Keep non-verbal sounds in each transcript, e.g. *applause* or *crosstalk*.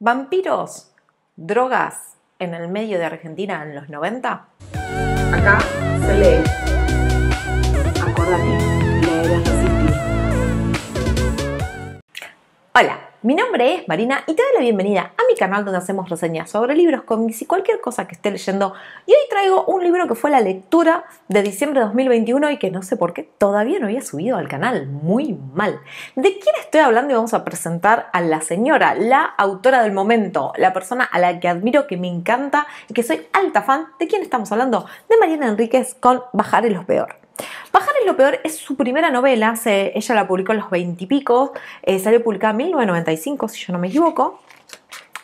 ¿Vampiros? ¿Drogas en el medio de Argentina en los 90? Acá se lee. Acuérdate, leer es Hola. Mi nombre es Marina y te doy la bienvenida a mi canal donde hacemos reseñas sobre libros, cómics y cualquier cosa que esté leyendo. Y hoy traigo un libro que fue la lectura de diciembre de 2021 y que no sé por qué todavía no había subido al canal. Muy mal. ¿De quién estoy hablando? Y vamos a presentar a la señora, la autora del momento, la persona a la que admiro, que me encanta y que soy alta fan. ¿De quién estamos hablando? De Mariana Enríquez con Bajar los Peor. Bajar es lo peor es su primera novela, se, ella la publicó en los veintipicos, eh, salió publicada en 1995, si yo no me equivoco.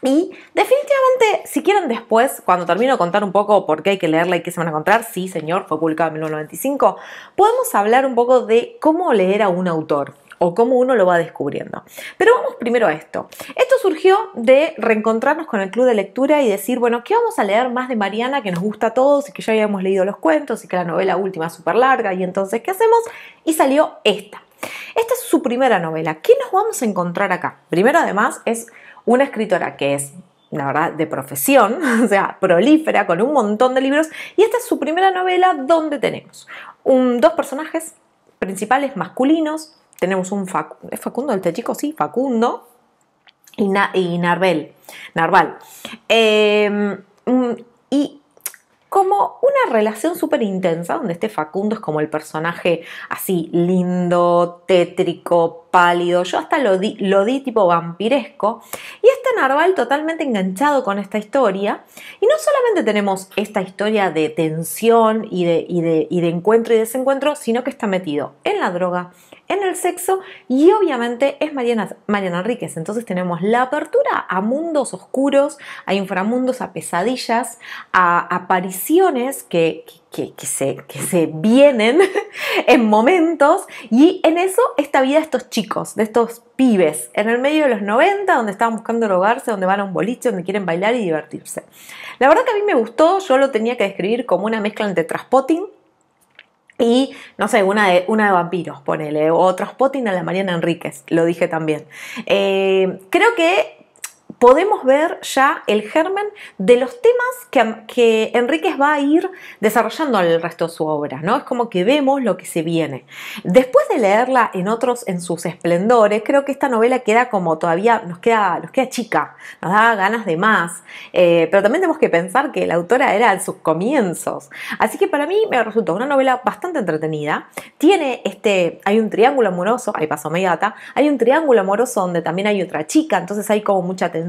Y definitivamente, si quieren después, cuando termino contar un poco por qué hay que leerla y qué se van a encontrar, sí señor, fue publicada en 1995, podemos hablar un poco de cómo leer a un autor o cómo uno lo va descubriendo. Pero vamos primero a esto. Esto surgió de reencontrarnos con el club de lectura y decir, bueno, ¿qué vamos a leer más de Mariana que nos gusta a todos y que ya habíamos leído los cuentos y que la novela última es súper larga y entonces ¿qué hacemos? Y salió esta. Esta es su primera novela. ¿Qué nos vamos a encontrar acá? Primero además es una escritora que es la verdad, de profesión, *laughs* o sea, prolífera con un montón de libros. Y esta es su primera novela donde tenemos dos personajes principales masculinos, tenemos un Facundo... ¿es Facundo este chico, sí, Facundo y, Narvel, Narval. Em, mm, y como una relación súper intensa, donde este Facundo es como el personaje así lindo, tétrico, pálido, yo hasta lo di, lo di tipo vampiresco, y este narval totalmente enganchado con esta historia, y no solamente tenemos esta historia de tensión y de, de, y de encuentro y desencuentro, sino que está metido en la droga, en el sexo y obviamente es Mariana, Mariana Enríquez. Entonces tenemos la apertura a mundos oscuros, a inframundos, a pesadillas, a apariciones que, se, que, se, vienen *laughs* en momentos y en eso esta vida de estos chicos, de estos pibes, en el medio de los 90, donde estaban buscando el drogarse, donde van a un boliche, donde quieren bailar y divertirse. La verdad que a mí me gustó, yo lo tenía que describir como una mezcla entre Traspotting y, no sé, una de, una de vampiros, ponele, o otro a la Mariana Enríquez, lo dije también. Eh, creo que podemos ver ya el germen de los temas que, que, Enríquez va a ir desarrollando en el resto de su obra, ¿no? Es como que vemos lo que se viene. Después de leerla en otros, en sus esplendores, creo que esta novela queda como todavía, nos queda, nos queda chica, nos da ganas de más, eh, pero también tenemos que pensar que la autora era en sus comienzos. Así que para mí me resultó una novela bastante entretenida. Tiene este, hay un triángulo amoroso, ahí pasó Mediata, hay un triángulo amoroso donde también hay otra chica, entonces hay como mucha tensión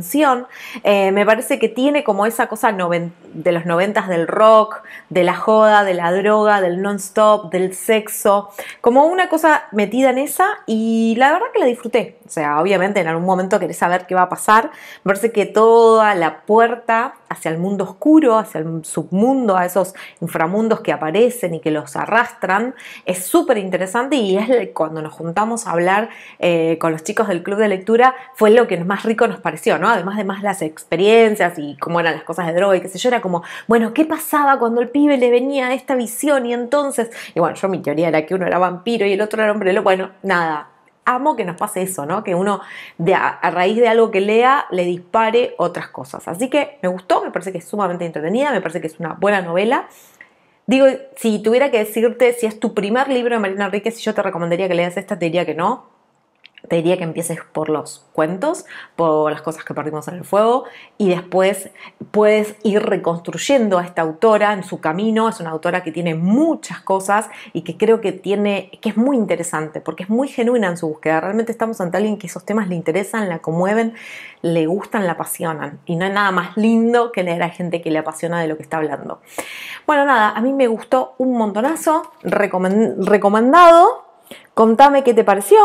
eh, me parece que tiene como esa cosa de los noventas del rock, de la joda, de la droga, del non-stop, del sexo, como una cosa metida en esa y la verdad que la disfruté. O sea, obviamente en algún momento querés saber qué va a pasar. Me parece que toda la puerta hacia el mundo oscuro, hacia el submundo, a esos inframundos que aparecen y que los arrastran, es súper interesante y es cuando nos juntamos a hablar eh, con los chicos del club de lectura fue lo que más rico nos pareció, ¿no? Además de más las experiencias y cómo eran las cosas de droga y qué sé yo, era como, bueno, ¿qué pasaba cuando el pibe le venía esta visión y entonces? Y bueno, yo mi teoría era que uno era vampiro y el otro era hombre bueno, nada. Amo que nos pase eso, ¿no? Que uno a, raíz de algo que lea le dispare otras cosas. Así que me gustó, me parece que es sumamente entretenida, me parece que es una buena novela. Digo, si tuviera que decirte si es tu primer libro de Marina Enríquez, si yo te recomendaría que leas esta, te diría que no te diría que empieces por los cuentos, por las cosas que partimos en el fuego y después puedes ir reconstruyendo a esta autora en su camino. Es una autora que tiene muchas cosas y que creo que tiene que es muy interesante porque es muy genuina en su búsqueda. Realmente estamos ante alguien que esos temas le interesan, la conmueven, le gustan, la apasionan y no hay nada más lindo que leer a gente que le apasiona de lo que está hablando. Bueno, nada, a mí me gustó un montonazo, recomendado. Contame qué te pareció,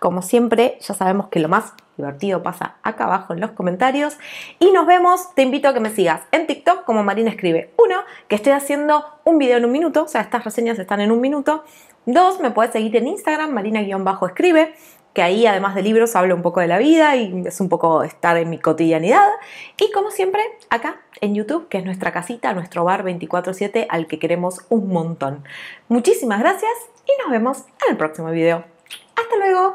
como siempre, ya sabemos que lo más divertido pasa acá abajo en los comentarios. Y nos vemos, te invito a que me sigas en TikTok como Marina Escribe. Uno, que estoy haciendo un video en un minuto, o sea, estas reseñas están en un minuto. Dos, me puedes seguir en Instagram, marina-escribe, que ahí además de libros hablo un poco de la vida y es un poco estar en mi cotidianidad. Y como siempre, acá en YouTube, que es nuestra casita, nuestro bar 24/7 al que queremos un montón. Muchísimas gracias y nos vemos en el próximo video. Hasta luego.